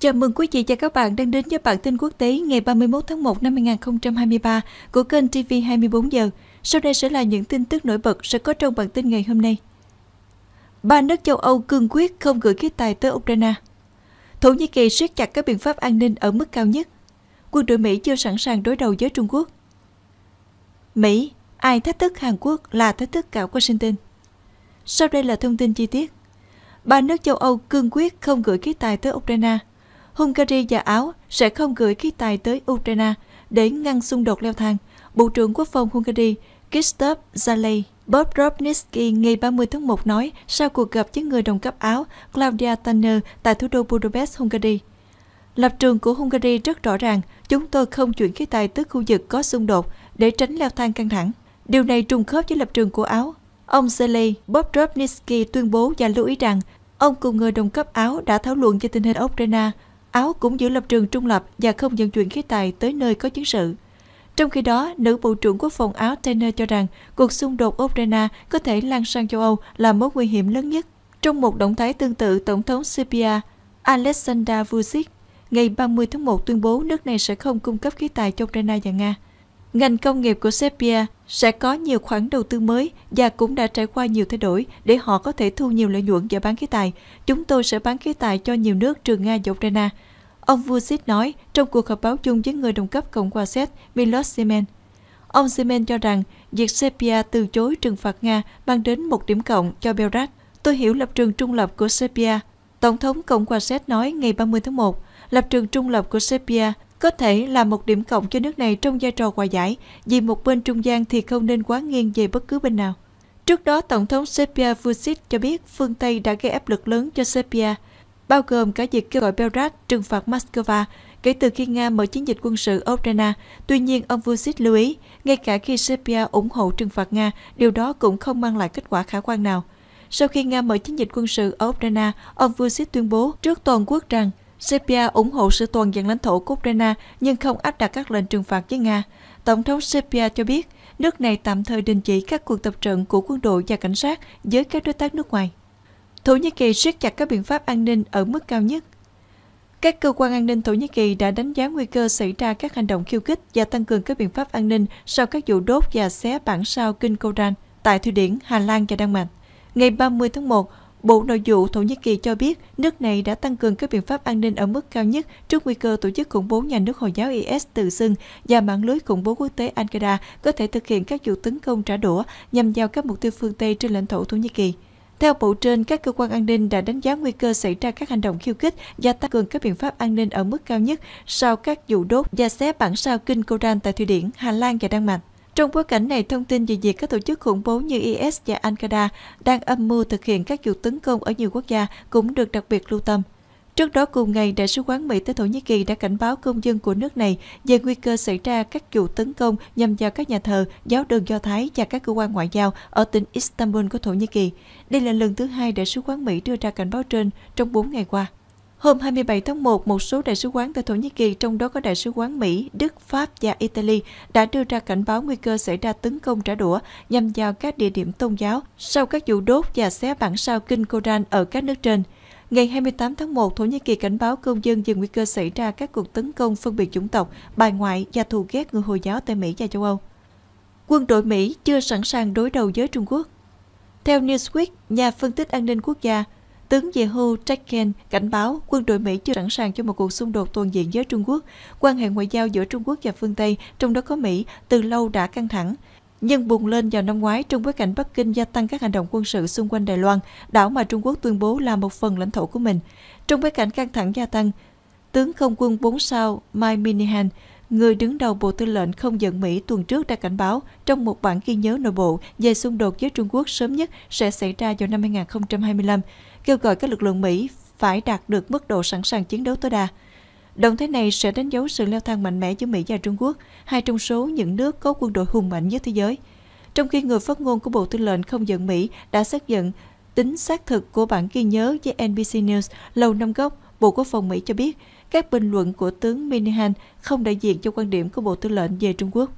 Chào mừng quý vị và các bạn đang đến với bản tin quốc tế ngày 31 tháng 1 năm 2023 của kênh TV 24 giờ. Sau đây sẽ là những tin tức nổi bật sẽ có trong bản tin ngày hôm nay. Ba nước châu Âu cương quyết không gửi khí tài tới Ukraine. Thổ Nhĩ Kỳ siết chặt các biện pháp an ninh ở mức cao nhất. Quân đội Mỹ chưa sẵn sàng đối đầu với Trung Quốc. Mỹ, ai thách thức Hàn Quốc là thách thức cả Washington. Sau đây là thông tin chi tiết. Ba nước châu Âu cương quyết không gửi khí tài tới Ukraine – Hungary và Áo sẽ không gửi khí tài tới Ukraine để ngăn xung đột leo thang. Bộ trưởng Quốc phòng Hungary Kristof Zalay Bobrovnitsky ngày 30 tháng 1 nói sau cuộc gặp với người đồng cấp Áo Claudia Tanner tại thủ đô Budapest, Hungary. Lập trường của Hungary rất rõ ràng, chúng tôi không chuyển khí tài tới khu vực có xung đột để tránh leo thang căng thẳng. Điều này trùng khớp với lập trường của Áo. Ông Zelay Bobrovnitsky tuyên bố và lưu ý rằng ông cùng người đồng cấp Áo đã thảo luận về tình hình Ukraine Áo cũng giữ lập trường trung lập và không dẫn chuyển khí tài tới nơi có chiến sự. Trong khi đó, nữ Bộ trưởng Quốc phòng Áo Tanner cho rằng cuộc xung đột Ukraine có thể lan sang châu Âu là mối nguy hiểm lớn nhất. Trong một động thái tương tự, Tổng thống Serbia Alexander Vucic ngày 30 tháng 1 tuyên bố nước này sẽ không cung cấp khí tài cho Ukraine và Nga. Ngành công nghiệp của Serbia sẽ có nhiều khoản đầu tư mới và cũng đã trải qua nhiều thay đổi để họ có thể thu nhiều lợi nhuận và bán khí tài. Chúng tôi sẽ bán khí tài cho nhiều nước trừ Nga và Ukraine. Ông Vucic nói trong cuộc họp báo chung với người đồng cấp Cộng hòa Séc Milos Zeman. Ông Zeman cho rằng việc Serbia từ chối trừng phạt Nga mang đến một điểm cộng cho Belgrade. Tôi hiểu lập trường trung lập của Serbia. Tổng thống Cộng hòa Séc nói ngày 30 tháng 1, lập trường trung lập của Serbia có thể là một điểm cộng cho nước này trong vai trò hòa giải, vì một bên trung gian thì không nên quá nghiêng về bất cứ bên nào. Trước đó, Tổng thống Serbia Vucic cho biết phương Tây đã gây áp lực lớn cho Serbia – bao gồm cả việc kêu gọi Belgrade trừng phạt Moscow kể từ khi Nga mở chiến dịch quân sự ở Ukraine. Tuy nhiên, ông Vucic lưu ý, ngay cả khi Serbia ủng hộ trừng phạt Nga, điều đó cũng không mang lại kết quả khả quan nào. Sau khi Nga mở chiến dịch quân sự ở Ukraine, ông Vucic tuyên bố trước toàn quốc rằng Serbia ủng hộ sự toàn diện lãnh thổ của Ukraine nhưng không áp đặt các lệnh trừng phạt với Nga. Tổng thống Serbia cho biết, nước này tạm thời đình chỉ các cuộc tập trận của quân đội và cảnh sát với các đối tác nước ngoài. Thổ Nhĩ Kỳ siết chặt các biện pháp an ninh ở mức cao nhất. Các cơ quan an ninh Thổ Nhĩ Kỳ đã đánh giá nguy cơ xảy ra các hành động khiêu khích và tăng cường các biện pháp an ninh sau các vụ đốt và xé bản sao Kinh Koran tại Thụy Điển, Hà Lan và Đan Mạch. Ngày 30 tháng 1, Bộ Nội vụ Thổ Nhĩ Kỳ cho biết nước này đã tăng cường các biện pháp an ninh ở mức cao nhất trước nguy cơ tổ chức khủng bố nhà nước Hồi giáo IS tự xưng và mạng lưới khủng bố quốc tế Al-Qaeda có thể thực hiện các vụ tấn công trả đũa nhằm vào các mục tiêu phương Tây trên lãnh thổ Thổ Nhĩ Kỳ. Theo Bộ trên, các cơ quan an ninh đã đánh giá nguy cơ xảy ra các hành động khiêu khích và tăng cường các biện pháp an ninh ở mức cao nhất sau các vụ đốt và xé bản sao kinh Koran tại Thụy Điển, Hà Lan và Đan Mạch. Trong bối cảnh này, thông tin về việc các tổ chức khủng bố như IS và Al-Qaeda đang âm mưu thực hiện các vụ tấn công ở nhiều quốc gia cũng được đặc biệt lưu tâm. Trước đó cùng ngày, Đại sứ quán Mỹ tới Thổ Nhĩ Kỳ đã cảnh báo công dân của nước này về nguy cơ xảy ra các vụ tấn công nhằm vào các nhà thờ, giáo đường Do Thái và các cơ quan ngoại giao ở tỉnh Istanbul của Thổ Nhĩ Kỳ. Đây là lần thứ hai Đại sứ quán Mỹ đưa ra cảnh báo trên trong 4 ngày qua. Hôm 27 tháng 1, một số đại sứ quán tại Thổ Nhĩ Kỳ, trong đó có đại sứ quán Mỹ, Đức, Pháp và Italy, đã đưa ra cảnh báo nguy cơ xảy ra tấn công trả đũa nhằm vào các địa điểm tôn giáo sau các vụ đốt và xé bản sao kinh Koran ở các nước trên. Ngày 28 tháng 1, Thổ Nhĩ Kỳ cảnh báo công dân về nguy cơ xảy ra các cuộc tấn công phân biệt chủng tộc, bài ngoại và thù ghét người Hồi giáo tại Mỹ và châu Âu. Quân đội Mỹ chưa sẵn sàng đối đầu với Trung Quốc. Theo Newsweek, nhà phân tích an ninh quốc gia, tướng về hưu Jacken cảnh báo quân đội Mỹ chưa sẵn sàng cho một cuộc xung đột toàn diện với Trung Quốc. Quan hệ ngoại giao giữa Trung Quốc và phương Tây, trong đó có Mỹ, từ lâu đã căng thẳng nhưng bùng lên vào năm ngoái trong bối cảnh Bắc Kinh gia tăng các hành động quân sự xung quanh Đài Loan, đảo mà Trung Quốc tuyên bố là một phần lãnh thổ của mình. Trong bối cảnh căng thẳng gia tăng, tướng không quân 4 sao Mike Minihan, người đứng đầu Bộ Tư lệnh Không dẫn Mỹ tuần trước đã cảnh báo trong một bản ghi nhớ nội bộ về xung đột với Trung Quốc sớm nhất sẽ xảy ra vào năm 2025, kêu gọi các lực lượng Mỹ phải đạt được mức độ sẵn sàng chiến đấu tối đa. Động thái này sẽ đánh dấu sự leo thang mạnh mẽ giữa Mỹ và Trung Quốc, hai trong số những nước có quân đội hùng mạnh nhất thế giới. Trong khi người phát ngôn của Bộ Tư lệnh Không dân Mỹ đã xác nhận tính xác thực của bản ghi nhớ với NBC News lâu năm gốc, Bộ Quốc phòng Mỹ cho biết các bình luận của tướng Minihan không đại diện cho quan điểm của Bộ Tư lệnh về Trung Quốc.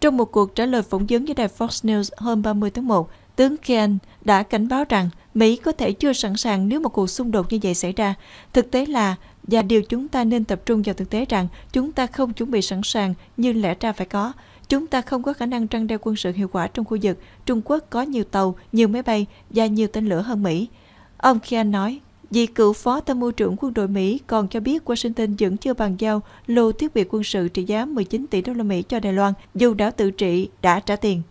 Trong một cuộc trả lời phỏng vấn với đài Fox News hôm 30 tháng 1, tướng Kean đã cảnh báo rằng Mỹ có thể chưa sẵn sàng nếu một cuộc xung đột như vậy xảy ra. Thực tế là và điều chúng ta nên tập trung vào thực tế rằng chúng ta không chuẩn bị sẵn sàng như lẽ ra phải có. Chúng ta không có khả năng trăng đeo quân sự hiệu quả trong khu vực. Trung Quốc có nhiều tàu, nhiều máy bay và nhiều tên lửa hơn Mỹ. Ông Kian nói, vì cựu phó tham mưu trưởng quân đội Mỹ còn cho biết Washington vẫn chưa bàn giao lô thiết bị quân sự trị giá 19 tỷ đô la Mỹ cho Đài Loan, dù đảo tự trị đã trả tiền.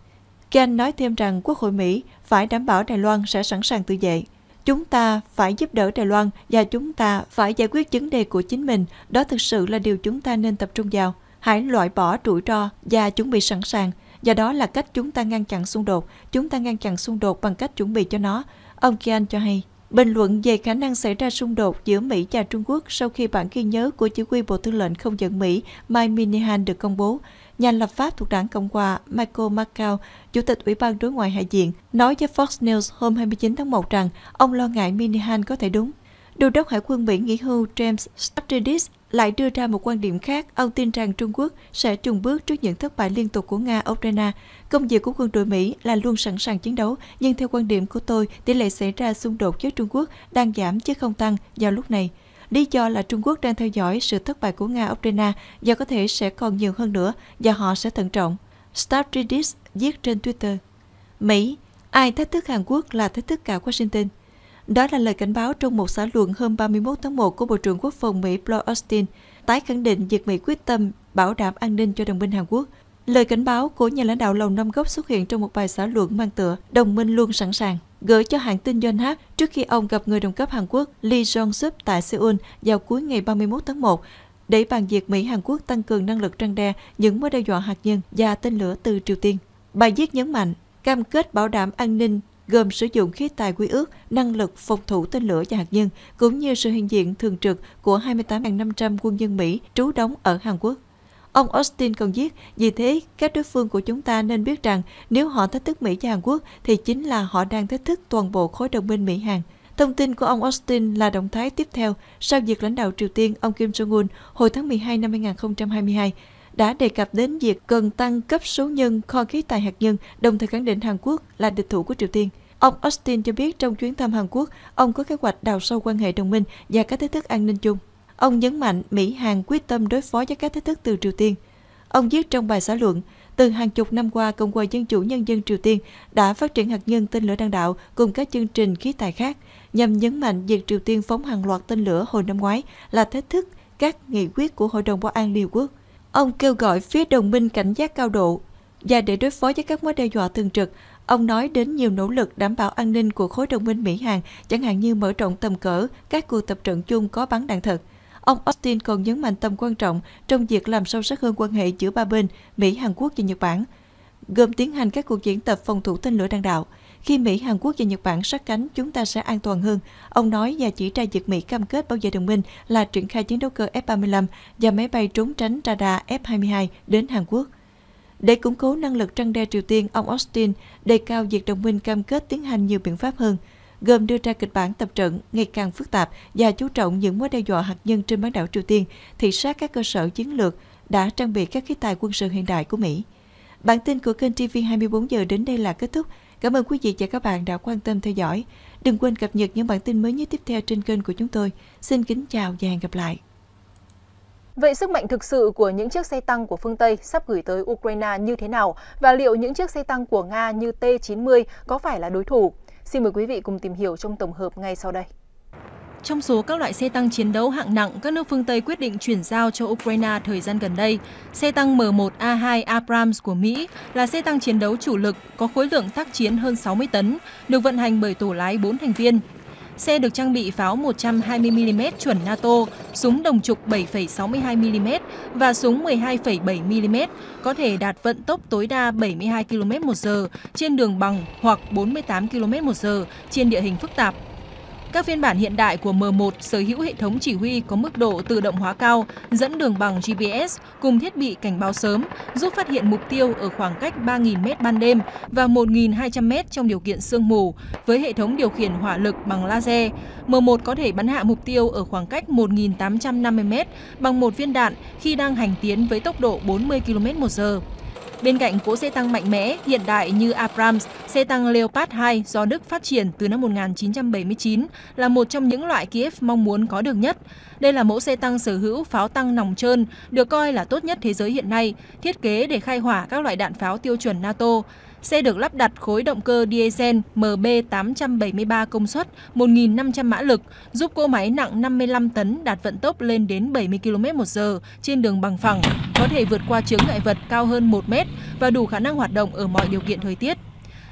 Ken nói thêm rằng Quốc hội Mỹ phải đảm bảo Đài Loan sẽ sẵn sàng tự vệ. Chúng ta phải giúp đỡ Đài Loan và chúng ta phải giải quyết vấn đề của chính mình. Đó thực sự là điều chúng ta nên tập trung vào. Hãy loại bỏ rủi ro và chuẩn bị sẵn sàng. Và đó là cách chúng ta ngăn chặn xung đột. Chúng ta ngăn chặn xung đột bằng cách chuẩn bị cho nó. Ông Kian cho hay. Bình luận về khả năng xảy ra xung đột giữa Mỹ và Trung Quốc sau khi bản ghi nhớ của chỉ huy Bộ Tư lệnh Không dân Mỹ Mike Minihan được công bố, nhà lập pháp thuộc đảng Cộng hòa Michael McCall, Chủ tịch Ủy ban Đối ngoại Hạ viện, nói cho Fox News hôm 29 tháng 1 rằng ông lo ngại Minihan có thể đúng. Đô đốc Hải quân Mỹ nghỉ hưu James Stavridis lại đưa ra một quan điểm khác, ông tin rằng Trung Quốc sẽ chùn bước trước những thất bại liên tục của Nga Ukraine. Công việc của quân đội Mỹ là luôn sẵn sàng chiến đấu, nhưng theo quan điểm của tôi, tỷ lệ xảy ra xung đột với Trung Quốc đang giảm chứ không tăng vào lúc này. Lý do là Trung Quốc đang theo dõi sự thất bại của Nga Ukraine và có thể sẽ còn nhiều hơn nữa và họ sẽ thận trọng. Stavridis viết trên Twitter. Mỹ, ai thách thức Hàn Quốc là thách thức cả Washington. Đó là lời cảnh báo trong một xã luận hôm 31 tháng 1 của Bộ trưởng Quốc phòng Mỹ Lloyd Austin, tái khẳng định việc Mỹ quyết tâm bảo đảm an ninh cho đồng minh Hàn Quốc. Lời cảnh báo của nhà lãnh đạo Lầu Năm Góc xuất hiện trong một bài xã luận mang tựa Đồng minh luôn sẵn sàng, gửi cho hãng tin Yonhap trước khi ông gặp người đồng cấp Hàn Quốc Lee Jong-sup tại Seoul vào cuối ngày 31 tháng 1 để bàn việc Mỹ-Hàn Quốc tăng cường năng lực trăng đe những mối đe dọa hạt nhân và tên lửa từ Triều Tiên. Bài viết nhấn mạnh, cam kết bảo đảm an ninh gồm sử dụng khí tài quy ước, năng lực phòng thủ tên lửa và hạt nhân, cũng như sự hiện diện thường trực của 28.500 quân nhân Mỹ trú đóng ở Hàn Quốc. Ông Austin còn viết, vì thế các đối phương của chúng ta nên biết rằng nếu họ thách thức Mỹ và Hàn Quốc thì chính là họ đang thách thức toàn bộ khối đồng minh Mỹ-Hàn. Thông tin của ông Austin là động thái tiếp theo sau việc lãnh đạo Triều Tiên ông Kim Jong-un hồi tháng 12 năm 2022 đã đề cập đến việc cần tăng cấp số nhân kho khí tài hạt nhân, đồng thời khẳng định Hàn Quốc là địch thủ của Triều Tiên. Ông Austin cho biết trong chuyến thăm Hàn Quốc, ông có kế hoạch đào sâu quan hệ đồng minh và các thách thức an ninh chung. Ông nhấn mạnh Mỹ Hàn quyết tâm đối phó với các thách thức từ Triều Tiên. Ông viết trong bài xã luận, từ hàng chục năm qua, Cộng hòa Dân chủ Nhân dân Triều Tiên đã phát triển hạt nhân tên lửa đạn đạo cùng các chương trình khí tài khác, nhằm nhấn mạnh việc Triều Tiên phóng hàng loạt tên lửa hồi năm ngoái là thách thức các nghị quyết của Hội đồng Bảo an Liên Quốc. Ông kêu gọi phía đồng minh cảnh giác cao độ và để đối phó với các mối đe dọa thường trực, ông nói đến nhiều nỗ lực đảm bảo an ninh của khối đồng minh Mỹ Hàn, chẳng hạn như mở rộng tầm cỡ các cuộc tập trận chung có bắn đạn thật. Ông Austin còn nhấn mạnh tầm quan trọng trong việc làm sâu sắc hơn quan hệ giữa ba bên Mỹ, Hàn Quốc và Nhật Bản, gồm tiến hành các cuộc diễn tập phòng thủ tên lửa đạn đạo. Khi Mỹ, Hàn Quốc và Nhật Bản sát cánh, chúng ta sẽ an toàn hơn. Ông nói và chỉ ra việc Mỹ cam kết bao giờ đồng minh là triển khai chiến đấu cơ F-35 và máy bay trốn tránh radar F-22 đến Hàn Quốc. Để củng cố năng lực trăng đe Triều Tiên, ông Austin đề cao việc đồng minh cam kết tiến hành nhiều biện pháp hơn, gồm đưa ra kịch bản tập trận ngày càng phức tạp và chú trọng những mối đe dọa hạt nhân trên bán đảo Triều Tiên, thị sát các cơ sở chiến lược đã trang bị các khí tài quân sự hiện đại của Mỹ. Bản tin của kênh TV 24 giờ đến đây là kết thúc. Cảm ơn quý vị và các bạn đã quan tâm theo dõi. Đừng quên cập nhật những bản tin mới nhất tiếp theo trên kênh của chúng tôi. Xin kính chào và hẹn gặp lại. Vậy sức mạnh thực sự của những chiếc xe tăng của phương Tây sắp gửi tới Ukraine như thế nào? Và liệu những chiếc xe tăng của Nga như T-90 có phải là đối thủ? Xin mời quý vị cùng tìm hiểu trong tổng hợp ngay sau đây. Trong số các loại xe tăng chiến đấu hạng nặng, các nước phương Tây quyết định chuyển giao cho Ukraine thời gian gần đây. Xe tăng M1A2 Abrams của Mỹ là xe tăng chiến đấu chủ lực có khối lượng tác chiến hơn 60 tấn, được vận hành bởi tổ lái 4 thành viên. Xe được trang bị pháo 120mm chuẩn NATO, súng đồng trục 7,62mm và súng 12,7mm, có thể đạt vận tốc tối đa 72 km/h trên đường bằng hoặc 48 km/h trên địa hình phức tạp. Các phiên bản hiện đại của M1 sở hữu hệ thống chỉ huy có mức độ tự động hóa cao, dẫn đường bằng GPS cùng thiết bị cảnh báo sớm, giúp phát hiện mục tiêu ở khoảng cách 3.000m ban đêm và 1.200m trong điều kiện sương mù. Với hệ thống điều khiển hỏa lực bằng laser, M1 có thể bắn hạ mục tiêu ở khoảng cách 1.850m bằng một viên đạn khi đang hành tiến với tốc độ 40 km/h. Bên cạnh cỗ xe tăng mạnh mẽ, hiện đại như Abrams, xe tăng Leopard 2 do Đức phát triển từ năm 1979 là một trong những loại Kiev mong muốn có được nhất. Đây là mẫu xe tăng sở hữu pháo tăng nòng trơn, được coi là tốt nhất thế giới hiện nay, thiết kế để khai hỏa các loại đạn pháo tiêu chuẩn NATO. Xe được lắp đặt khối động cơ diesel MB873 công suất 1.500 mã lực, giúp cỗ máy nặng 55 tấn đạt vận tốc lên đến 70 km h trên đường bằng phẳng, có thể vượt qua chướng ngại vật cao hơn 1 mét và đủ khả năng hoạt động ở mọi điều kiện thời tiết.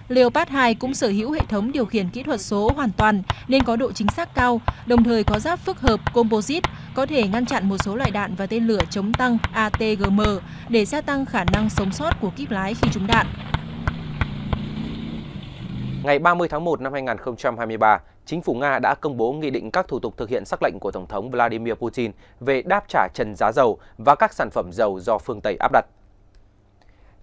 Leopard 2 cũng sở hữu hệ thống điều khiển kỹ thuật số hoàn toàn nên có độ chính xác cao, đồng thời có giáp phức hợp composite có thể ngăn chặn một số loại đạn và tên lửa chống tăng ATGM để gia tăng khả năng sống sót của kíp lái khi trúng đạn. Ngày 30 tháng 1 năm 2023, chính phủ Nga đã công bố nghị định các thủ tục thực hiện sắc lệnh của Tổng thống Vladimir Putin về đáp trả trần giá dầu và các sản phẩm dầu do phương Tây áp đặt.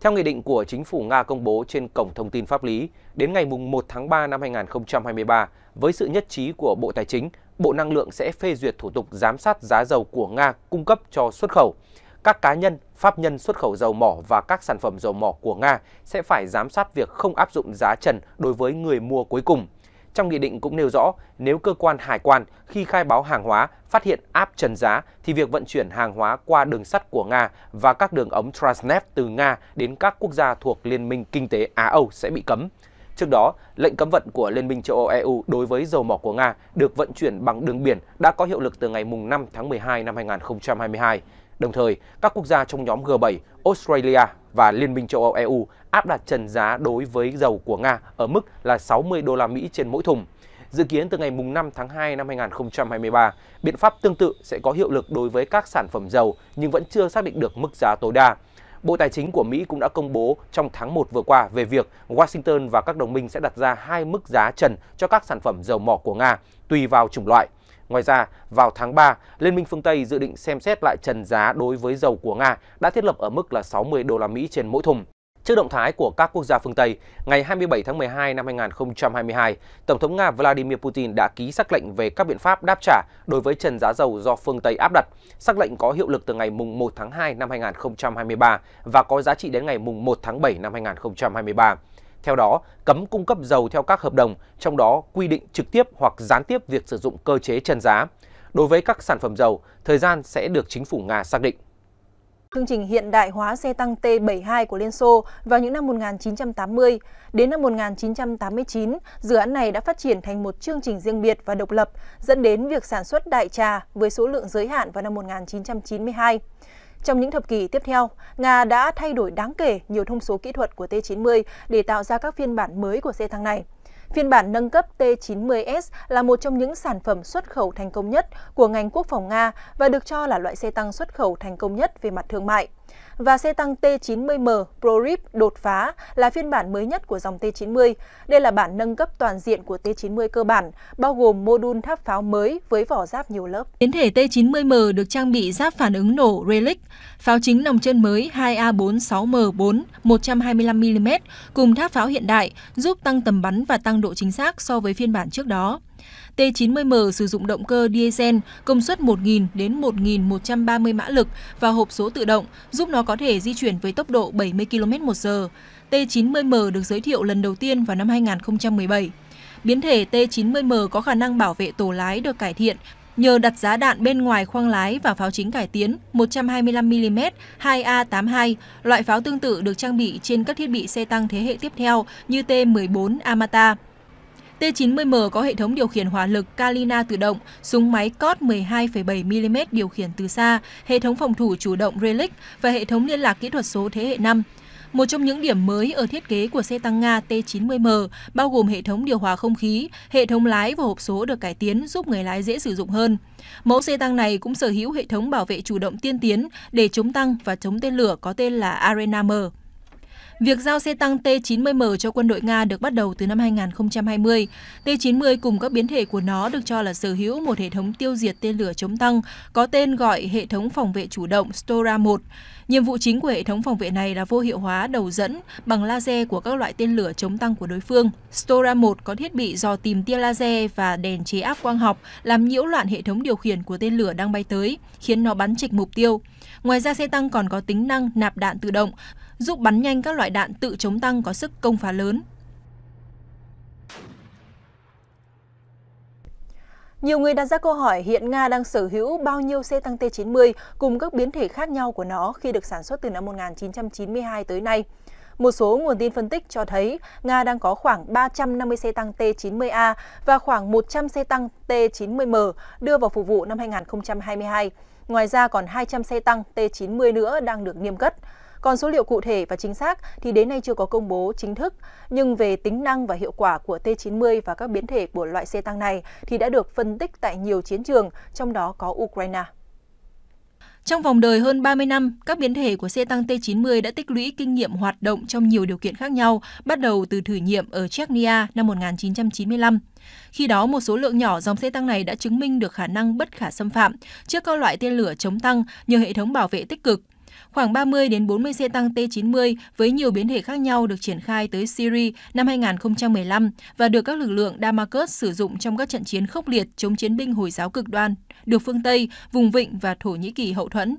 Theo nghị định của chính phủ Nga công bố trên Cổng Thông tin Pháp lý, đến ngày 1 tháng 3 năm 2023, với sự nhất trí của Bộ Tài chính, Bộ Năng lượng sẽ phê duyệt thủ tục giám sát giá dầu của Nga cung cấp cho xuất khẩu – các cá nhân, pháp nhân xuất khẩu dầu mỏ và các sản phẩm dầu mỏ của Nga sẽ phải giám sát việc không áp dụng giá trần đối với người mua cuối cùng. Trong nghị định cũng nêu rõ, nếu cơ quan hải quan khi khai báo hàng hóa phát hiện áp trần giá thì việc vận chuyển hàng hóa qua đường sắt của Nga và các đường ống Transneft từ Nga đến các quốc gia thuộc Liên minh Kinh tế Á-Âu sẽ bị cấm. Trước đó, lệnh cấm vận của Liên minh châu Âu EU đối với dầu mỏ của Nga được vận chuyển bằng đường biển đã có hiệu lực từ ngày 5 tháng 12 năm 2022. Đồng thời, các quốc gia trong nhóm G7, Australia và Liên minh châu Âu EU áp đặt trần giá đối với dầu của Nga ở mức là 60 đô la Mỹ trên mỗi thùng. Dự kiến từ ngày 5 tháng 2 năm 2023, biện pháp tương tự sẽ có hiệu lực đối với các sản phẩm dầu nhưng vẫn chưa xác định được mức giá tối đa. Bộ Tài chính của Mỹ cũng đã công bố trong tháng 1 vừa qua về việc Washington và các đồng minh sẽ đặt ra hai mức giá trần cho các sản phẩm dầu mỏ của Nga tùy vào chủng loại. Ngoài ra, vào tháng 3, Liên minh phương Tây dự định xem xét lại trần giá đối với dầu của Nga đã thiết lập ở mức là 60 đô la Mỹ trên mỗi thùng. Trước động thái của các quốc gia phương Tây, ngày 27 tháng 12 năm 2022, Tổng thống Nga Vladimir Putin đã ký sắc lệnh về các biện pháp đáp trả đối với trần giá dầu do phương Tây áp đặt. Sắc lệnh có hiệu lực từ ngày mùng 1 tháng 2 năm 2023 và có giá trị đến ngày mùng 1 tháng 7 năm 2023. Theo đó, cấm cung cấp dầu theo các hợp đồng, trong đó quy định trực tiếp hoặc gián tiếp việc sử dụng cơ chế trần giá. Đối với các sản phẩm dầu, thời gian sẽ được chính phủ Nga xác định. Chương trình hiện đại hóa xe tăng T-72 của Liên Xô vào những năm 1980. Đến năm 1989, dự án này đã phát triển thành một chương trình riêng biệt và độc lập, dẫn đến việc sản xuất đại trà với số lượng giới hạn vào năm 1992. Trong những thập kỷ tiếp theo, Nga đã thay đổi đáng kể nhiều thông số kỹ thuật của T-90 để tạo ra các phiên bản mới của xe tăng này. Phiên bản nâng cấp T-90S là một trong những sản phẩm xuất khẩu thành công nhất của ngành quốc phòng Nga và được cho là loại xe tăng xuất khẩu thành công nhất về mặt thương mại. Và xe tăng T90M ProRib đột phá là phiên bản mới nhất của dòng T90. Đây là bản nâng cấp toàn diện của T90 cơ bản, bao gồm mô đun tháp pháo mới với vỏ giáp nhiều lớp. Biến thể T90M được trang bị giáp phản ứng nổ Relic, pháo chính nòng chân mới 2A46M4 125mm cùng tháp pháo hiện đại, giúp tăng tầm bắn và tăng độ chính xác so với phiên bản trước đó. T90M sử dụng động cơ diesel công suất 1.000 đến 1.130 mã lực và hộp số tự động, giúp nó có thể di chuyển với tốc độ 70 km h T90M được giới thiệu lần đầu tiên vào năm 2017. Biến thể T90M có khả năng bảo vệ tổ lái được cải thiện nhờ đặt giá đạn bên ngoài khoang lái và pháo chính cải tiến 125mm 2A82, loại pháo tương tự được trang bị trên các thiết bị xe tăng thế hệ tiếp theo như T-14 Amata. T90M có hệ thống điều khiển hỏa lực Kalina tự động, súng máy COT 12,7mm điều khiển từ xa, hệ thống phòng thủ chủ động Relic và hệ thống liên lạc kỹ thuật số thế hệ 5. Một trong những điểm mới ở thiết kế của xe tăng Nga T-90M bao gồm hệ thống điều hòa không khí, hệ thống lái và hộp số được cải tiến giúp người lái dễ sử dụng hơn. Mẫu xe tăng này cũng sở hữu hệ thống bảo vệ chủ động tiên tiến để chống tăng và chống tên lửa có tên là Arena M. Việc giao xe tăng T-90M cho quân đội Nga được bắt đầu từ năm 2020. T-90 cùng các biến thể của nó được cho là sở hữu một hệ thống tiêu diệt tên lửa chống tăng có tên gọi hệ thống phòng vệ chủ động Stora-1. Nhiệm vụ chính của hệ thống phòng vệ này là vô hiệu hóa đầu dẫn bằng laser của các loại tên lửa chống tăng của đối phương. Stora-1 có thiết bị dò tìm tia laser và đèn chế áp quang học làm nhiễu loạn hệ thống điều khiển của tên lửa đang bay tới, khiến nó bắn trịch mục tiêu. Ngoài ra xe tăng còn có tính năng nạp đạn tự động, giúp bắn nhanh các loại đạn tự chống tăng có sức công phá lớn. Nhiều người đặt ra câu hỏi hiện Nga đang sở hữu bao nhiêu xe tăng T-90 cùng các biến thể khác nhau của nó khi được sản xuất từ năm 1992 tới nay. Một số nguồn tin phân tích cho thấy Nga đang có khoảng 350 xe tăng T-90A và khoảng 100 xe tăng T-90M đưa vào phục vụ năm 2022. Ngoài ra còn 200 xe tăng T-90 nữa đang được niêm cất. Còn số liệu cụ thể và chính xác thì đến nay chưa có công bố chính thức, nhưng về tính năng và hiệu quả của T-90 và các biến thể của loại xe tăng này thì đã được phân tích tại nhiều chiến trường, trong đó có Ukraine. Trong vòng đời hơn 30 năm, các biến thể của xe tăng T-90 đã tích lũy kinh nghiệm hoạt động trong nhiều điều kiện khác nhau, bắt đầu từ thử nghiệm ở Chechnya năm 1995. Khi đó, một số lượng nhỏ dòng xe tăng này đã chứng minh được khả năng bất khả xâm phạm trước các loại tên lửa chống tăng nhờ hệ thống bảo vệ tích cực. Khoảng 30 đến 40 xe tăng T-90 với nhiều biến thể khác nhau được triển khai tới Syria năm 2015 và được các lực lượng Damascus sử dụng trong các trận chiến khốc liệt chống chiến binh Hồi giáo cực đoan, được phương Tây, vùng Vịnh và Thổ Nhĩ Kỳ hậu thuẫn.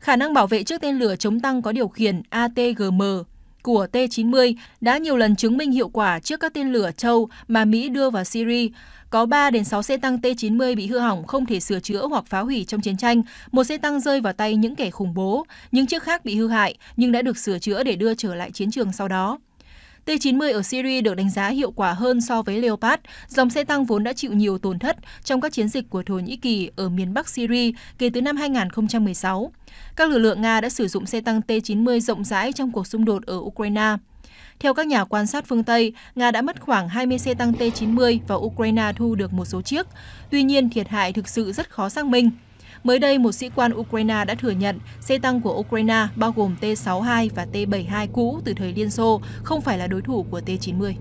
Khả năng bảo vệ trước tên lửa chống tăng có điều khiển ATGM của T-90 đã nhiều lần chứng minh hiệu quả trước các tên lửa châu mà Mỹ đưa vào Syria. Có 3 đến 6 xe tăng T-90 bị hư hỏng không thể sửa chữa hoặc phá hủy trong chiến tranh, một xe tăng rơi vào tay những kẻ khủng bố, những chiếc khác bị hư hại nhưng đã được sửa chữa để đưa trở lại chiến trường sau đó. T-90 ở Syria được đánh giá hiệu quả hơn so với Leopard, dòng xe tăng vốn đã chịu nhiều tổn thất trong các chiến dịch của Thổ Nhĩ Kỳ ở miền Bắc Syria kể từ năm 2016. Các lực lượng Nga đã sử dụng xe tăng T-90 rộng rãi trong cuộc xung đột ở Ukraine. Theo các nhà quan sát phương Tây, Nga đã mất khoảng 20 xe tăng T-90 và Ukraine thu được một số chiếc. Tuy nhiên, thiệt hại thực sự rất khó xác minh. Mới đây, một sĩ quan Ukraine đã thừa nhận xe tăng của Ukraine bao gồm T-62 và T-72 cũ từ thời Liên Xô không phải là đối thủ của T-90.